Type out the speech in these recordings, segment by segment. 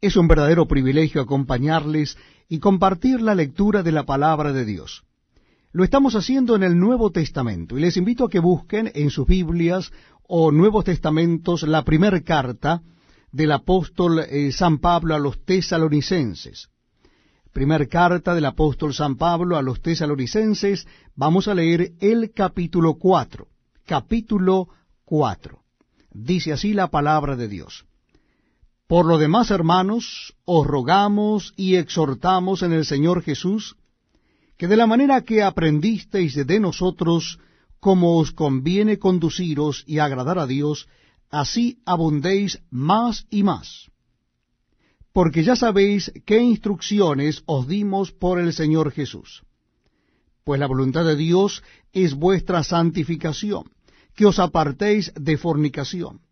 Es un verdadero privilegio acompañarles y compartir la lectura de la palabra de Dios. Lo estamos haciendo en el Nuevo Testamento y les invito a que busquen en sus Biblias o Nuevos Testamentos la primera carta del apóstol eh, San Pablo a los tesalonicenses. Primera carta del apóstol San Pablo a los tesalonicenses, vamos a leer el capítulo 4. Capítulo 4. Dice así la palabra de Dios. Por lo demás, hermanos, os rogamos y exhortamos en el Señor Jesús, que de la manera que aprendisteis de nosotros, como os conviene conduciros y agradar a Dios, así abundéis más y más. Porque ya sabéis qué instrucciones os dimos por el Señor Jesús. Pues la voluntad de Dios es vuestra santificación, que os apartéis de fornicación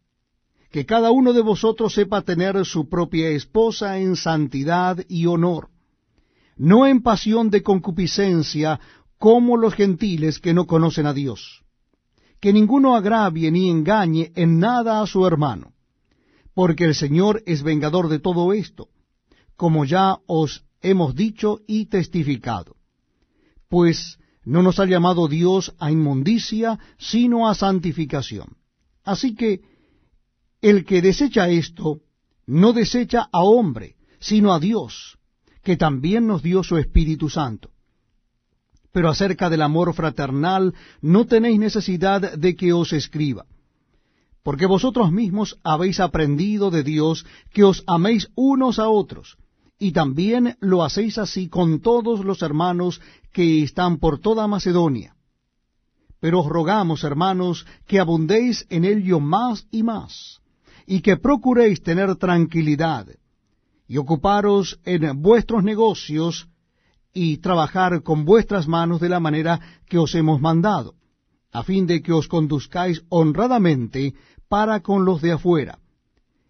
que cada uno de vosotros sepa tener su propia esposa en santidad y honor, no en pasión de concupiscencia como los gentiles que no conocen a Dios. Que ninguno agravie ni engañe en nada a su hermano, porque el Señor es vengador de todo esto, como ya os hemos dicho y testificado. Pues no nos ha llamado Dios a inmundicia, sino a santificación. Así que, el que desecha esto, no desecha a hombre, sino a Dios, que también nos dio su Espíritu Santo. Pero acerca del amor fraternal no tenéis necesidad de que os escriba, porque vosotros mismos habéis aprendido de Dios que os améis unos a otros, y también lo hacéis así con todos los hermanos que están por toda Macedonia. Pero os rogamos, hermanos, que abundéis en ello más y más y que procuréis tener tranquilidad, y ocuparos en vuestros negocios, y trabajar con vuestras manos de la manera que os hemos mandado, a fin de que os conduzcáis honradamente para con los de afuera,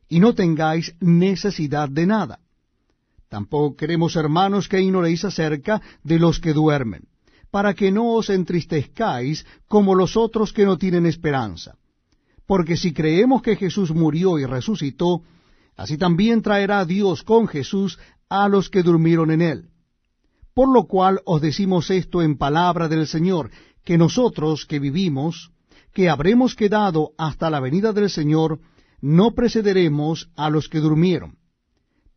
y no tengáis necesidad de nada. Tampoco queremos, hermanos, que ignoréis acerca de los que duermen, para que no os entristezcáis como los otros que no tienen esperanza porque si creemos que Jesús murió y resucitó, así también traerá Dios con Jesús a los que durmieron en él. Por lo cual os decimos esto en palabra del Señor, que nosotros que vivimos, que habremos quedado hasta la venida del Señor, no precederemos a los que durmieron.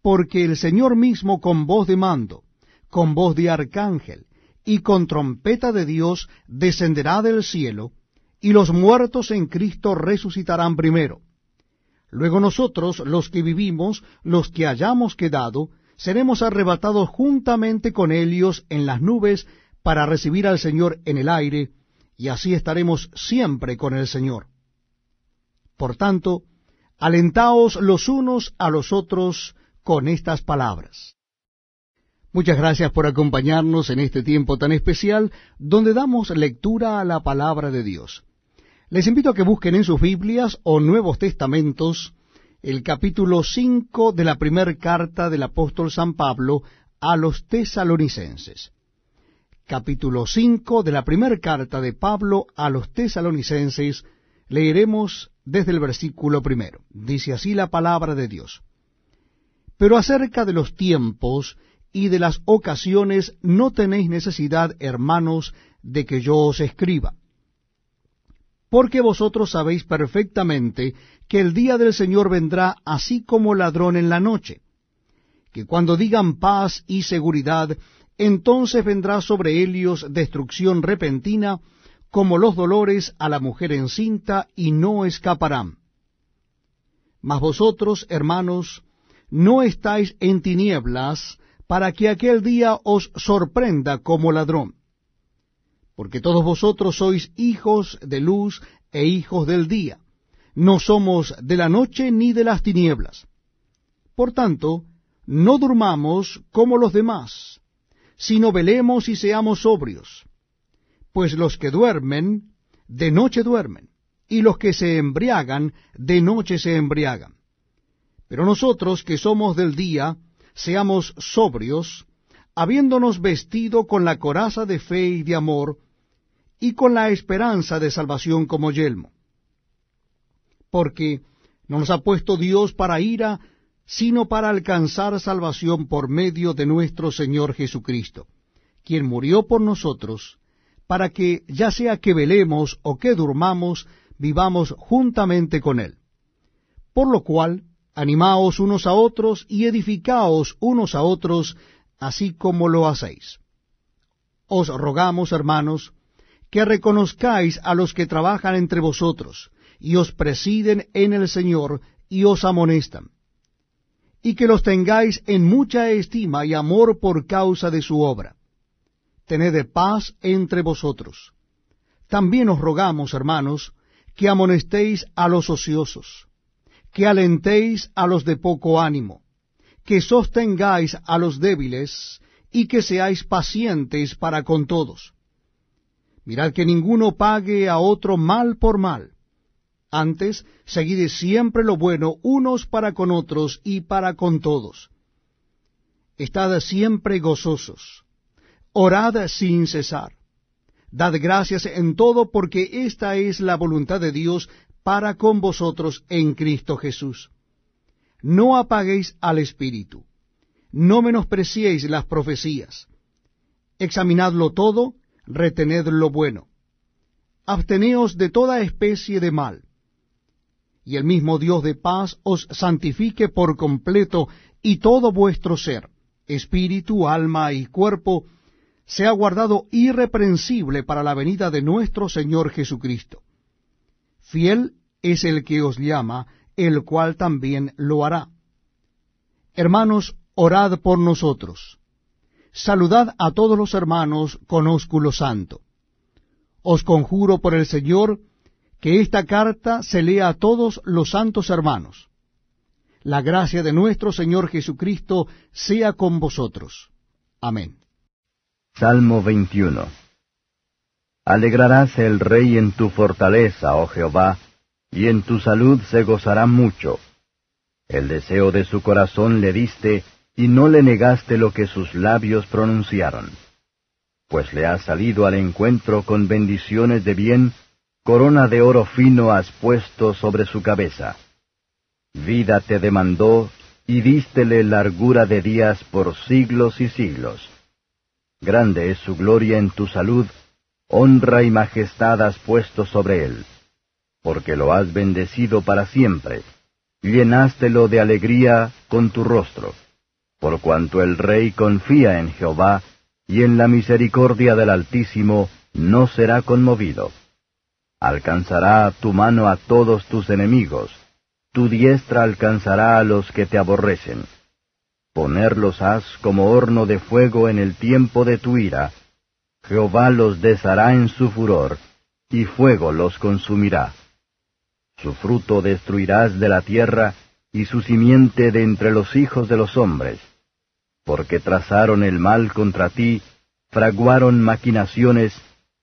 Porque el Señor mismo con voz de mando, con voz de arcángel y con trompeta de Dios descenderá del cielo, y los muertos en Cristo resucitarán primero. Luego nosotros, los que vivimos, los que hayamos quedado, seremos arrebatados juntamente con ellos en las nubes para recibir al Señor en el aire, y así estaremos siempre con el Señor. Por tanto, alentaos los unos a los otros con estas palabras. Muchas gracias por acompañarnos en este tiempo tan especial donde damos lectura a la palabra de Dios. Les invito a que busquen en sus Biblias o Nuevos Testamentos el capítulo 5 de la primera carta del apóstol San Pablo a los tesalonicenses. Capítulo 5 de la primera carta de Pablo a los tesalonicenses leeremos desde el versículo primero. Dice así la palabra de Dios. Pero acerca de los tiempos y de las ocasiones no tenéis necesidad, hermanos, de que yo os escriba porque vosotros sabéis perfectamente que el día del Señor vendrá así como ladrón en la noche, que cuando digan paz y seguridad, entonces vendrá sobre ellos destrucción repentina, como los dolores a la mujer encinta, y no escaparán. Mas vosotros, hermanos, no estáis en tinieblas, para que aquel día os sorprenda como ladrón porque todos vosotros sois hijos de luz e hijos del día. No somos de la noche ni de las tinieblas. Por tanto, no durmamos como los demás, sino velemos y seamos sobrios. Pues los que duermen, de noche duermen, y los que se embriagan, de noche se embriagan. Pero nosotros que somos del día, seamos sobrios, habiéndonos vestido con la coraza de fe y de amor, y con la esperanza de salvación como yelmo. Porque no nos ha puesto Dios para ira, sino para alcanzar salvación por medio de nuestro Señor Jesucristo, quien murió por nosotros, para que, ya sea que velemos o que durmamos, vivamos juntamente con Él. Por lo cual, animaos unos a otros y edificaos unos a otros, así como lo hacéis. Os rogamos, hermanos, que reconozcáis a los que trabajan entre vosotros, y os presiden en el Señor, y os amonestan, y que los tengáis en mucha estima y amor por causa de su obra. Tened de paz entre vosotros. También os rogamos, hermanos, que amonestéis a los ociosos, que alentéis a los de poco ánimo, que sostengáis a los débiles, y que seáis pacientes para con todos Mirad que ninguno pague a otro mal por mal. Antes, seguid siempre lo bueno unos para con otros y para con todos. Estad siempre gozosos. Orad sin cesar. Dad gracias en todo porque esta es la voluntad de Dios para con vosotros en Cristo Jesús. No apaguéis al Espíritu. No menospreciéis las profecías. Examinadlo todo retened lo bueno. Absteneos de toda especie de mal. Y el mismo Dios de paz os santifique por completo y todo vuestro ser, espíritu, alma y cuerpo, sea guardado irreprensible para la venida de nuestro Señor Jesucristo. Fiel es el que os llama, el cual también lo hará. Hermanos, orad por nosotros Saludad a todos los hermanos con ósculo santo. Os conjuro por el Señor que esta carta se lea a todos los santos hermanos. La gracia de nuestro Señor Jesucristo sea con vosotros. Amén. Salmo 21 Alegrarás el rey en tu fortaleza, oh Jehová, y en tu salud se gozará mucho. El deseo de su corazón le diste, y no le negaste lo que sus labios pronunciaron. Pues le has salido al encuentro con bendiciones de bien, corona de oro fino has puesto sobre su cabeza. Vida te demandó, y dístele largura de días por siglos y siglos. Grande es su gloria en tu salud, honra y majestad has puesto sobre él, porque lo has bendecido para siempre, llenástelo de alegría con tu rostro por cuanto el rey confía en Jehová, y en la misericordia del Altísimo no será conmovido. Alcanzará tu mano a todos tus enemigos, tu diestra alcanzará a los que te aborrecen. Ponerlos has como horno de fuego en el tiempo de tu ira, Jehová los deshará en su furor, y fuego los consumirá. Su fruto destruirás de la tierra, y su simiente de entre los hijos de los hombres porque trazaron el mal contra ti, fraguaron maquinaciones,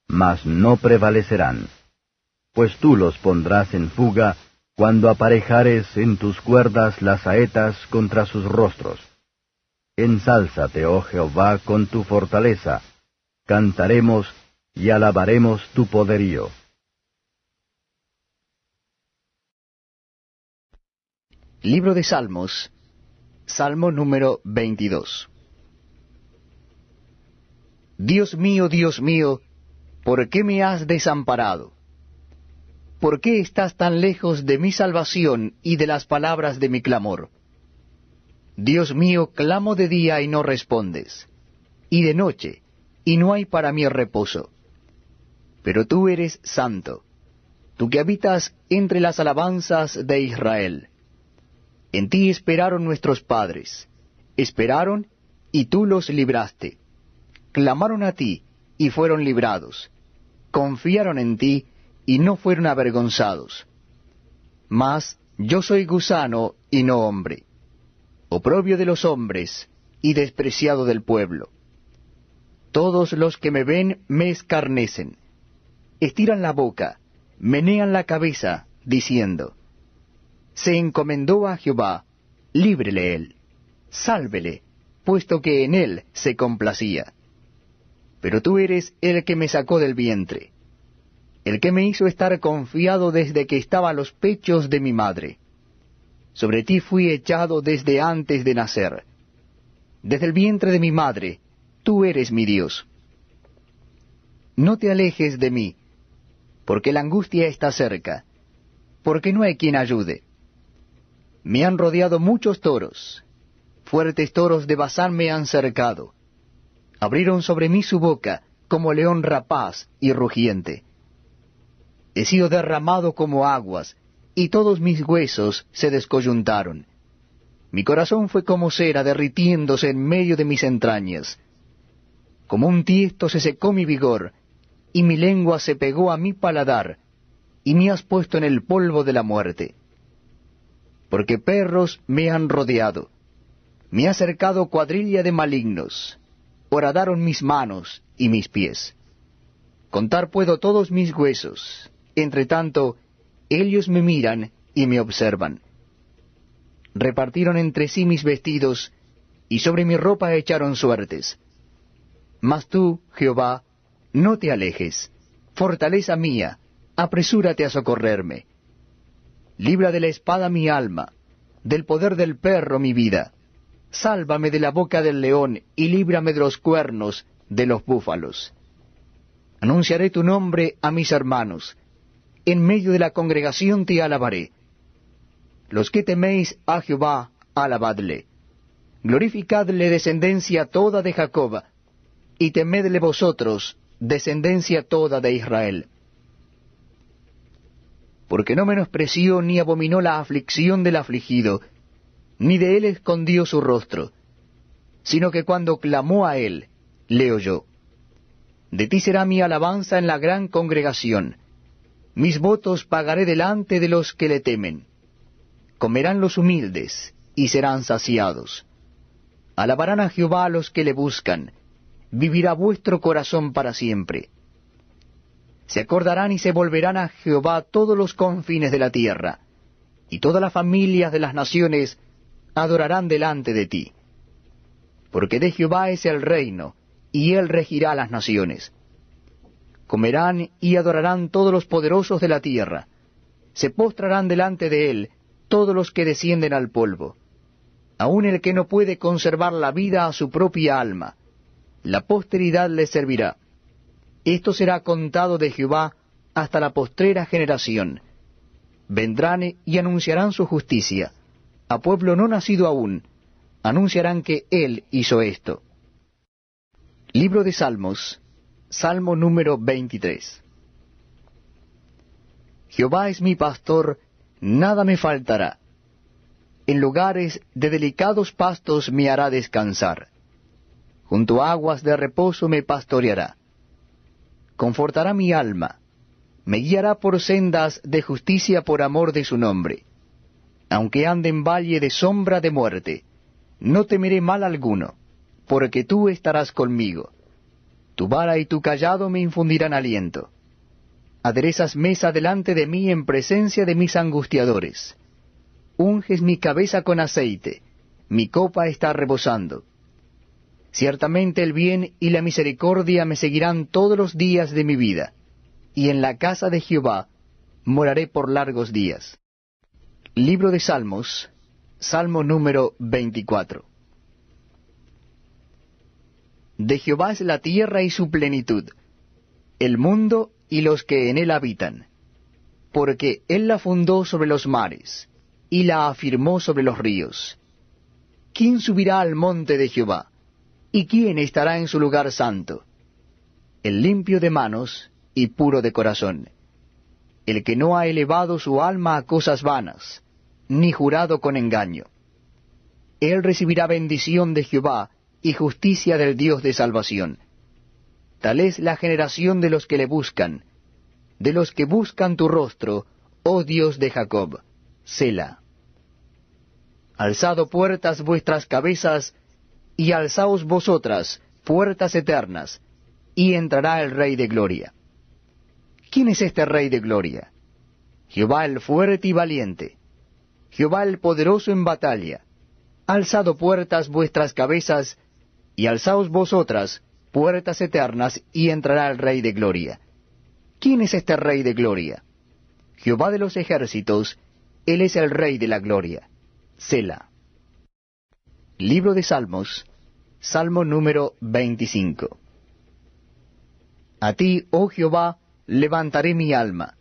mas no prevalecerán. Pues tú los pondrás en fuga cuando aparejares en tus cuerdas las saetas contra sus rostros. Ensálzate, oh Jehová, con tu fortaleza, cantaremos y alabaremos tu poderío. Libro de Salmos, Salmo número 22. Dios mío, Dios mío, ¿por qué me has desamparado? ¿Por qué estás tan lejos de mi salvación y de las palabras de mi clamor? Dios mío, clamo de día y no respondes, y de noche, y no hay para mí reposo. Pero tú eres santo, tú que habitas entre las alabanzas de Israel. En ti esperaron nuestros padres, esperaron y tú los libraste. Clamaron a ti y fueron librados. Confiaron en ti y no fueron avergonzados. Mas yo soy gusano y no hombre, oprobio de los hombres y despreciado del pueblo. Todos los que me ven me escarnecen, estiran la boca, menean la cabeza, diciendo, se encomendó a Jehová, líbrele él, sálvele, puesto que en él se complacía. Pero tú eres el que me sacó del vientre, el que me hizo estar confiado desde que estaba a los pechos de mi madre. Sobre ti fui echado desde antes de nacer. Desde el vientre de mi madre, tú eres mi Dios. No te alejes de mí, porque la angustia está cerca, porque no hay quien ayude. Me han rodeado muchos toros, fuertes toros de Bazán me han cercado. Abrieron sobre mí su boca, como león rapaz y rugiente. He sido derramado como aguas, y todos mis huesos se descoyuntaron. Mi corazón fue como cera derritiéndose en medio de mis entrañas. Como un tiesto se secó mi vigor, y mi lengua se pegó a mi paladar, y me has puesto en el polvo de la muerte porque perros me han rodeado. Me ha cercado cuadrilla de malignos, horadaron mis manos y mis pies. Contar puedo todos mis huesos, entre tanto, ellos me miran y me observan. Repartieron entre sí mis vestidos, y sobre mi ropa echaron suertes. Mas tú, Jehová, no te alejes, fortaleza mía, apresúrate a socorrerme. Libra de la espada mi alma, del poder del perro mi vida. Sálvame de la boca del león y líbrame de los cuernos de los búfalos. Anunciaré tu nombre a mis hermanos. En medio de la congregación te alabaré. Los que teméis a Jehová, alabadle. Glorificadle descendencia toda de Jacoba, y temedle vosotros, descendencia toda de Israel porque no menospreció ni abominó la aflicción del afligido, ni de él escondió su rostro, sino que cuando clamó a él, le oyó. De ti será mi alabanza en la gran congregación. Mis votos pagaré delante de los que le temen. Comerán los humildes y serán saciados. Alabarán a Jehová a los que le buscan. Vivirá vuestro corazón para siempre se acordarán y se volverán a Jehová todos los confines de la tierra, y todas las familias de las naciones adorarán delante de ti. Porque de Jehová es el reino, y él regirá las naciones. Comerán y adorarán todos los poderosos de la tierra, se postrarán delante de él todos los que descienden al polvo, aun el que no puede conservar la vida a su propia alma, la posteridad le servirá esto será contado de Jehová hasta la postrera generación. Vendrán y anunciarán su justicia. A pueblo no nacido aún, anunciarán que Él hizo esto. Libro de Salmos, Salmo número 23. Jehová es mi pastor, nada me faltará. En lugares de delicados pastos me hará descansar. Junto a aguas de reposo me pastoreará confortará mi alma, me guiará por sendas de justicia por amor de su nombre. Aunque ande en valle de sombra de muerte, no temeré mal alguno, porque tú estarás conmigo. Tu vara y tu callado me infundirán aliento. Aderezas mesa delante de mí en presencia de mis angustiadores. Unges mi cabeza con aceite, mi copa está rebosando. Ciertamente el bien y la misericordia me seguirán todos los días de mi vida, y en la casa de Jehová moraré por largos días. Libro de Salmos, Salmo número 24. De Jehová es la tierra y su plenitud, el mundo y los que en él habitan, porque él la fundó sobre los mares, y la afirmó sobre los ríos. ¿Quién subirá al monte de Jehová? ¿Y quién estará en su lugar santo? El limpio de manos y puro de corazón, el que no ha elevado su alma a cosas vanas, ni jurado con engaño. Él recibirá bendición de Jehová y justicia del Dios de salvación. Tal es la generación de los que le buscan, de los que buscan tu rostro, oh Dios de Jacob. Sela. Alzado puertas vuestras cabezas, y alzaos vosotras, puertas eternas, y entrará el Rey de Gloria. ¿Quién es este Rey de Gloria? Jehová el fuerte y valiente, Jehová el poderoso en batalla. Alzado puertas vuestras cabezas, y alzaos vosotras, puertas eternas, y entrará el Rey de Gloria. ¿Quién es este Rey de Gloria? Jehová de los ejércitos, Él es el Rey de la Gloria. Selah. Libro de Salmos, Salmo número 25. A ti, oh Jehová, levantaré mi alma.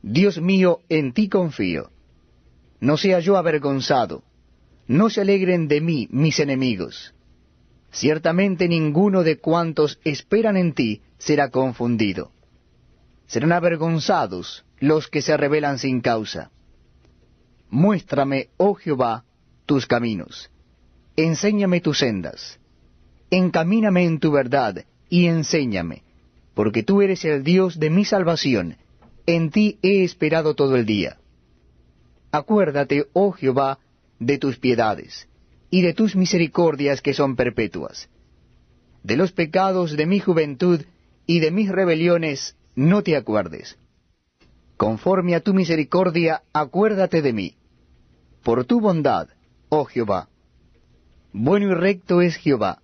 Dios mío, en ti confío. No sea yo avergonzado. No se alegren de mí mis enemigos. Ciertamente ninguno de cuantos esperan en ti será confundido. Serán avergonzados los que se rebelan sin causa. Muéstrame, oh Jehová, tus caminos enséñame tus sendas, encamíname en tu verdad, y enséñame, porque tú eres el Dios de mi salvación, en ti he esperado todo el día. Acuérdate, oh Jehová, de tus piedades, y de tus misericordias que son perpetuas. De los pecados de mi juventud y de mis rebeliones no te acuerdes. Conforme a tu misericordia, acuérdate de mí. Por tu bondad, oh Jehová, bueno y recto es Jehová.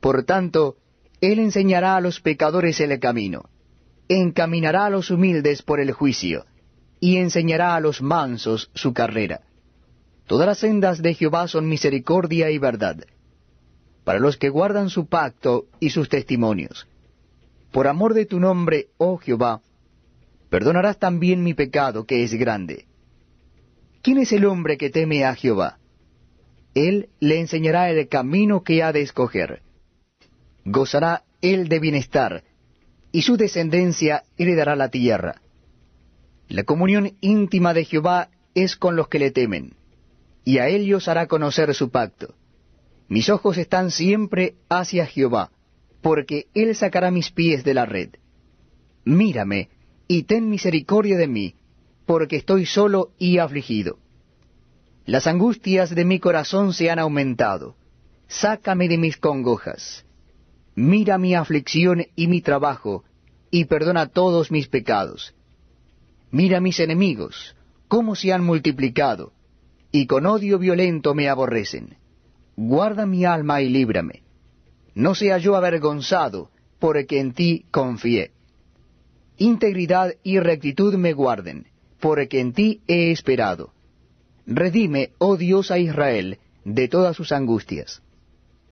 Por tanto, Él enseñará a los pecadores el camino. Encaminará a los humildes por el juicio. Y enseñará a los mansos su carrera. Todas las sendas de Jehová son misericordia y verdad. Para los que guardan su pacto y sus testimonios. Por amor de tu nombre, oh Jehová, perdonarás también mi pecado que es grande. ¿Quién es el hombre que teme a Jehová? Él le enseñará el camino que ha de escoger. Gozará él de bienestar, y su descendencia heredará la tierra. La comunión íntima de Jehová es con los que le temen, y a ellos hará conocer su pacto. Mis ojos están siempre hacia Jehová, porque él sacará mis pies de la red. Mírame, y ten misericordia de mí, porque estoy solo y afligido. Las angustias de mi corazón se han aumentado. Sácame de mis congojas. Mira mi aflicción y mi trabajo, y perdona todos mis pecados. Mira mis enemigos, cómo se han multiplicado, y con odio violento me aborrecen. Guarda mi alma y líbrame. No sea yo avergonzado, porque en ti confié. Integridad y rectitud me guarden, porque en ti he esperado Redime, oh Dios, a Israel de todas sus angustias.